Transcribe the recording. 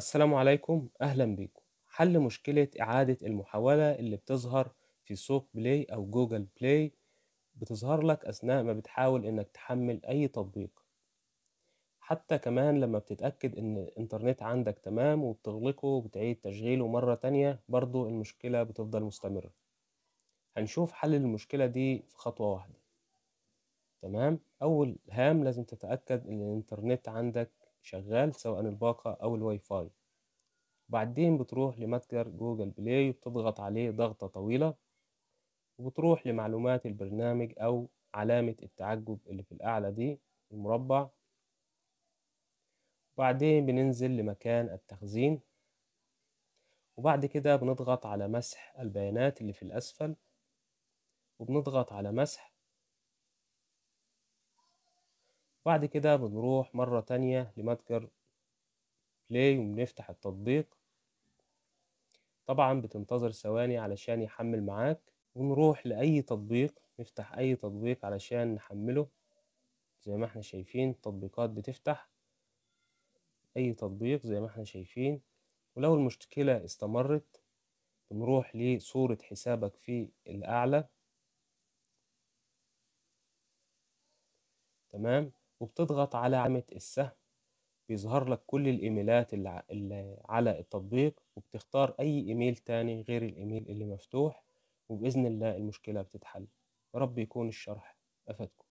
السلام عليكم أهلا بيكم حل مشكلة إعادة المحاولة اللي بتظهر في سوق بلاي أو جوجل بلاي بتظهر لك أثناء ما بتحاول إنك تحمل أي تطبيق حتى كمان لما بتتأكد إن الإنترنت عندك تمام وبتغلقه وبتعيد تشغيله مرة تانية برضو المشكلة بتفضل مستمرة هنشوف حل المشكلة دي في خطوة واحدة تمام أول هام لازم تتأكد إن الإنترنت عندك شغال سواء الباقة أو الواي فاي بعدين بتروح لمتجر جوجل بلاي وبتضغط عليه ضغطة طويلة وبتروح لمعلومات البرنامج أو علامة التعجب اللي في الأعلى دي المربع وبعدين بننزل لمكان التخزين وبعد كده بنضغط على مسح البيانات اللي في الأسفل وبنضغط على مسح بعد كده بنروح مرة تانية لمتجر بلاي وبنفتح التطبيق طبعا بتنتظر ثواني علشان يحمل معاك ونروح لأي تطبيق نفتح أي تطبيق علشان نحمله زي ما احنا شايفين التطبيقات بتفتح أي تطبيق زي ما احنا شايفين ولو المشكلة استمرت بنروح لصورة حسابك في الأعلى تمام وبتضغط على علامة السهم بيظهر لك كل الايميلات اللي على التطبيق وبتختار اي ايميل تاني غير الايميل اللي مفتوح وبإذن الله المشكلة بتتحل رب يكون الشرح أفادكم